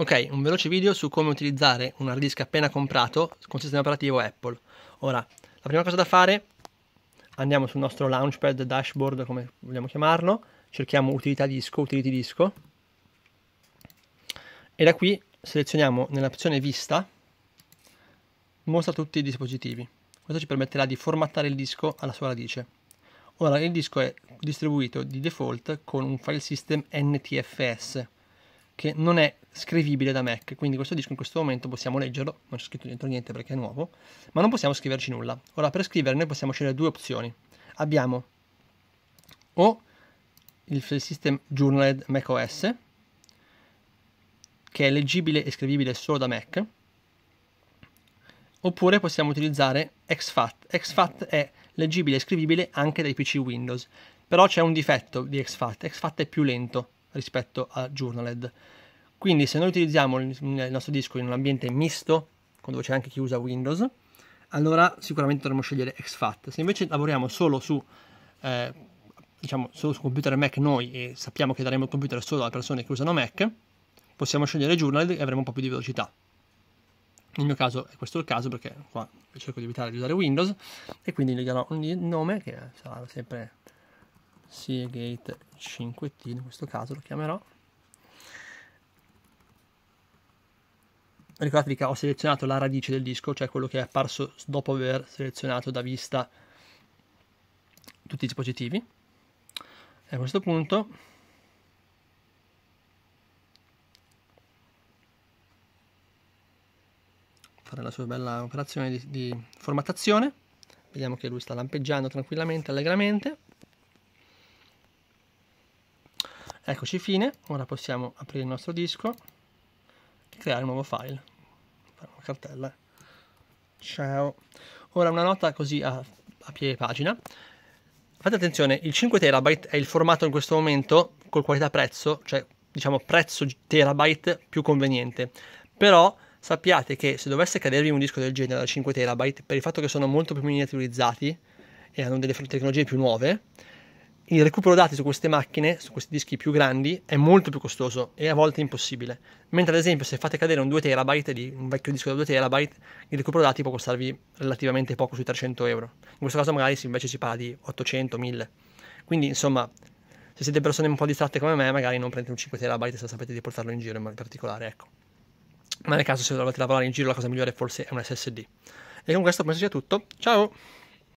Ok, un veloce video su come utilizzare un hard disk appena comprato con sistema operativo Apple. Ora, la prima cosa da fare, andiamo sul nostro launchpad, dashboard, come vogliamo chiamarlo, cerchiamo utilità disco, utility disco, e da qui selezioniamo nell'opzione vista, mostra tutti i dispositivi. Questo ci permetterà di formattare il disco alla sua radice. Ora, il disco è distribuito di default con un file system NTFS, che non è scrivibile da Mac, quindi questo disco in questo momento possiamo leggerlo, non c'è scritto dentro niente perché è nuovo, ma non possiamo scriverci nulla. Ora per scrivere noi possiamo scegliere due opzioni. Abbiamo o il file system journaled macOS che è leggibile e scrivibile solo da Mac oppure possiamo utilizzare XFAT. XFAT è leggibile e scrivibile anche dai PC Windows, però c'è un difetto di XFAT, XFAT è più lento rispetto a Journaled. Quindi se noi utilizziamo il, nostro disco in un ambiente misto, quando c'è anche chi usa Windows, allora sicuramente dovremmo scegliere XFAT. Se invece lavoriamo solo su, eh, diciamo, solo su computer Mac noi e sappiamo che daremo il computer solo alle persone che usano Mac, possiamo scegliere Journaled e avremo un po' più di velocità. Nel mio caso è questo il caso perché qua cerco di evitare di usare Windows e quindi gli darò un nome che sarà sempre Seagate 5T in questo caso lo chiamerò ricordatevi che ho selezionato la radice del disco cioè quello che è apparso dopo aver selezionato da vista tutti i dispositivi e a questo punto fare la sua bella operazione di, di formattazione vediamo che lui sta lampeggiando tranquillamente allegramente Eccoci fine, ora possiamo aprire il nostro disco e creare un nuovo file. Fare una cartella. Ciao. Ora una nota così a, a piedi pagina. Fate attenzione, il 5 terabyte è il formato in questo momento col qualità prezzo, cioè diciamo prezzo terabyte più conveniente. Però sappiate che se dovesse cadervi un disco del genere da 5 terabyte, per il fatto che sono molto più miniaturizzati e hanno delle tecnologie più nuove, il recupero dati su queste macchine, su questi dischi più grandi, è molto più costoso e a volte impossibile. Mentre ad esempio se fate cadere un 2 terabyte di un vecchio disco da 2 terabyte, il recupero dati può costarvi relativamente poco, sui 300 euro. In questo caso magari invece si parla di 800, 1000. Quindi insomma, se siete persone un po' distratte come me, magari non prendete un 5 terabyte se sapete di portarlo in giro in particolare, ecco. Ma nel caso se dovete lavorare in giro la cosa migliore forse è un SSD. E con questo penso sia tutto. Ciao!